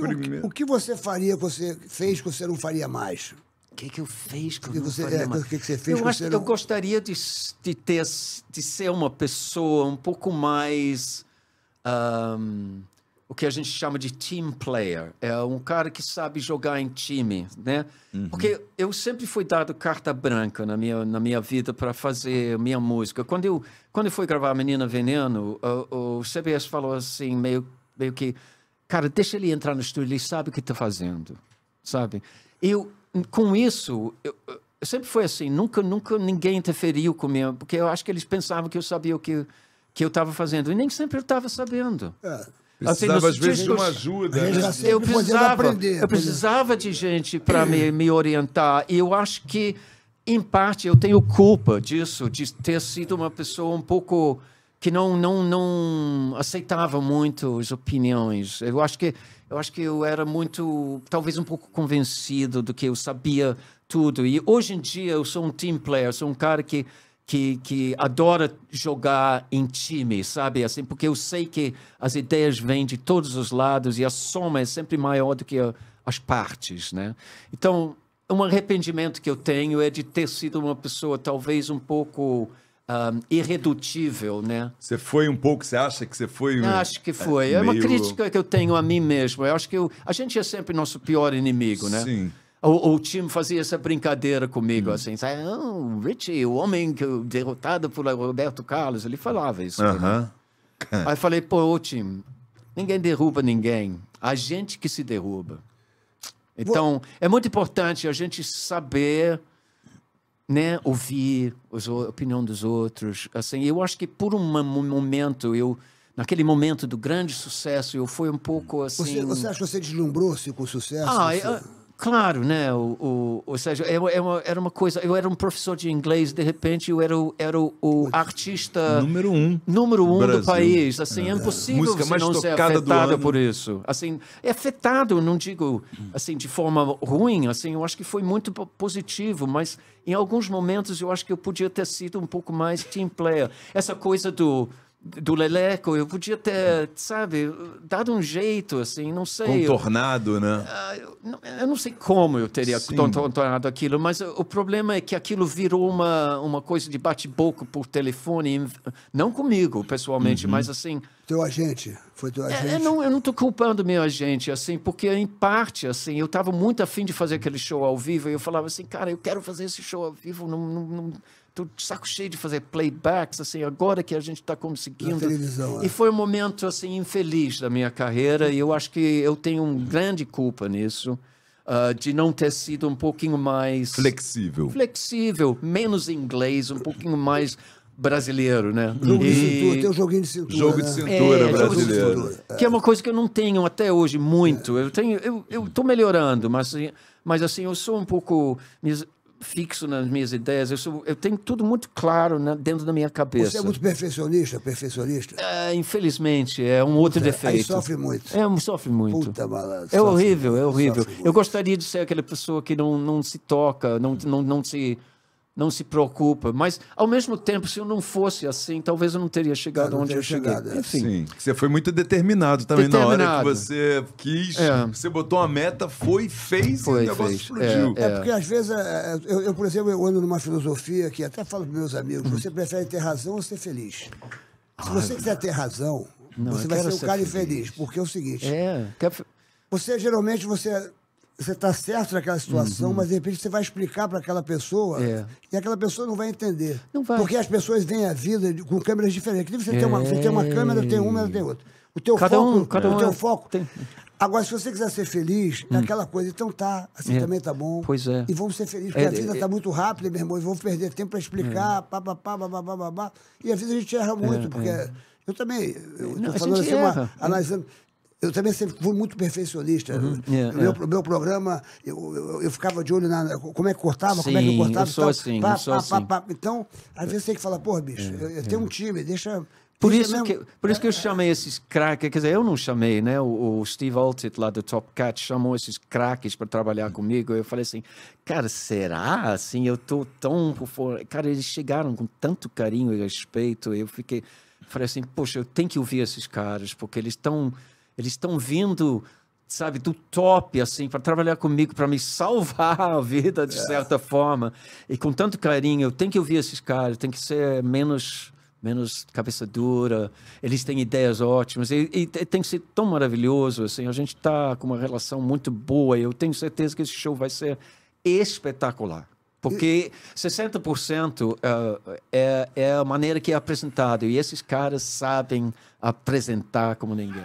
que, o, que, o que você faria, você fez que você não faria mais? O que, é que eu fiz que, que eu você, faria, é, que, é que você fez? Eu que acho que não... eu gostaria de, de, ter, de ser uma pessoa um pouco mais... Um, o que a gente chama de team player. É um cara que sabe jogar em time, né? Uhum. Porque eu sempre fui dado carta branca na minha, na minha vida para fazer minha música. Quando eu, quando eu fui gravar Menina Veneno, o, o CBS falou assim, meio, meio que... Cara, deixa ele entrar no estúdio, ele sabe o que está fazendo, sabe? Eu, com isso, eu, eu sempre foi assim, nunca, nunca ninguém interferiu comigo, porque eu acho que eles pensavam que eu sabia o que, que eu estava fazendo, e nem sempre eu estava sabendo. É. Assim, precisava, assim, às vezes, discos, de uma ajuda. eu, né? precisava, aprender, eu precisava de gente para me, me orientar. E eu acho que, em parte, eu tenho culpa disso, de ter sido uma pessoa um pouco que não não não aceitava muito as opiniões. Eu acho que eu acho que eu era muito talvez um pouco convencido do que eu sabia tudo. E hoje em dia eu sou um team player, sou um cara que que, que adora jogar em time, sabe? Assim, porque eu sei que as ideias vêm de todos os lados e a soma é sempre maior do que a, as partes, né? Então, um arrependimento que eu tenho é de ter sido uma pessoa talvez um pouco um, irredutível, né? Você foi um pouco, você acha que você foi... Eu acho que é, foi. É, meio... é uma crítica que eu tenho a mim mesmo. Eu acho que eu, a gente é sempre nosso pior inimigo, né? Sim. O, o time fazia essa brincadeira comigo, hum. assim, sabe? Oh, Richie, o homem que, derrotado por Roberto Carlos, ele falava isso. Uh -huh. Aí falei, pô, o time, ninguém derruba ninguém, a gente que se derruba. Então, é muito importante a gente saber né, ouvir os, a opinião dos outros. Assim, eu acho que por um momento eu naquele momento do grande sucesso eu fui um pouco assim. Você, você acha que você deslumbrou-se com o sucesso? Ah, eu, Claro, né? O, o, ou seja, eu, é eu, é era uma coisa. Eu era um professor de inglês, de repente eu era, o, era o, artista. Número um. Número um do país. Assim, é. é, impossível Música você não ser afetado por isso. Assim, é afetado, não digo assim de forma ruim, assim, eu acho que foi muito positivo, mas em alguns momentos eu acho que eu podia ter sido um pouco mais team player. Essa coisa do do Leleco, eu podia ter, sabe, dado um jeito, assim, não sei. Contornado, né? Ah, eu, né? Eu, eu, não sei como eu teria contornado aquilo, mas o problema é que aquilo virou uma, uma coisa de bate-boca por telefone, não comigo, pessoalmente, uhum. mas assim... Teu agente, foi teu é, agente. É, eu não, eu não tô culpando meu agente, assim, porque em parte, assim, eu estava muito afim de fazer aquele show ao vivo, e eu falava assim, cara, eu quero fazer esse show ao vivo, não, não, não tô de saco cheio de fazer playbacks, assim, agora que a gente está conseguindo. Televisão, E é. foi um momento, assim, infeliz da minha carreira, e eu acho que eu tenho uma grande culpa nisso. Uh, de não ter sido um pouquinho mais flexível, flexível, menos inglês, um pouquinho mais brasileiro, né? Jogo e... de cintura, tem um joguinho de cintura. Jogo né? de cintura é, brasileiro. De cintura. É. Que é uma coisa que eu não tenho até hoje muito. É. Eu tenho, eu, eu tô melhorando, mas, assim, mas assim, eu sou um pouco fixo nas minhas ideias, eu, sou, eu tenho tudo muito claro na, né, dentro da minha cabeça. Você é muito perfeccionista, perfeccionista? É, infelizmente, é um outro é, defeito. Aí sofre muito. É, sofre muito. Puta balada, é horrível, é horrível. Eu gostaria de ser aquela pessoa que não, não se toca, não, não, não se não se preocupa. Mas, ao mesmo tempo, se eu não fosse assim, talvez eu não teria chegado não onde eu cheguei. Chegado, é. Enfim. Sim, você foi muito determinado também determinado. na hora que você quis. É. Você botou uma meta, foi, fez foi, e o negócio fez. explodiu. É, é, é. porque às vezes, é, é, eu, eu, por exemplo, eu ando numa filosofia que até falo para meus amigos, uhum. você prefere ter razão ou ser feliz? Se ah, você quiser ter razão, não, você vai ser um cara infeliz. Porque é o seguinte... É, Você, geralmente, você você está certo naquela situação, uhum. mas de repente você vai explicar para aquela pessoa é. e aquela pessoa não vai entender. Não vai. Porque as pessoas veem a vida com câmeras diferentes. Você, é. tem, uma, você tem uma é. câmera, tem uma, ela tem outra. O teu cada foco. Um, cada o um teu é. foco. Tem... Agora, se você quiser ser feliz, é hum. é aquela coisa, então tá, assim é. também tá bom. Pois é. E vamos ser felizes, porque a vida está muito rápida, meu irmão, e vamos perder tempo para explicar, é. pá, pá, pá, pá, pá, pá, pá, E às vezes a gente erra muito, porque. Eu também, eu não, falando assim, uma, analisando. Eu também sempre fui muito perfeccionista. Uhum. Yeah, meu, yeah. meu programa, eu, eu, eu, ficava de olho na. Como é que cortava, Sim, como é que eu cortava. Então, assim, eu sou assim, pá, eu sou pá, assim. Pá, então, às vezes tem que falar, porra, bicho, é, eu, eu é. tenho um time, deixa. Por isso, que, por isso que eu chamei esses craques, quer dizer, eu não chamei, né? O, o Steve Altit lá do Top Cat chamou esses craques para trabalhar comigo. Eu falei assim, cara, será assim? Eu tô tão Cara, eles chegaram com tanto carinho e respeito. Eu fiquei, falei assim, poxa, eu tenho que ouvir esses caras, porque eles estão eles estão vindo, sabe, do top, assim, para trabalhar comigo, para me salvar a vida de é. certa forma. E com tanto carinho, eu tenho que ouvir esses caras, tem que ser menos menos cabeça dura, eles têm ideias ótimas, e, e tem que ser tão maravilhoso, assim, a gente está com uma relação muito boa, eu tenho certeza que esse show vai ser espetacular. Porque 60% ah, é, é a maneira que é apresentado. E esses caras sabem apresentar como ninguém.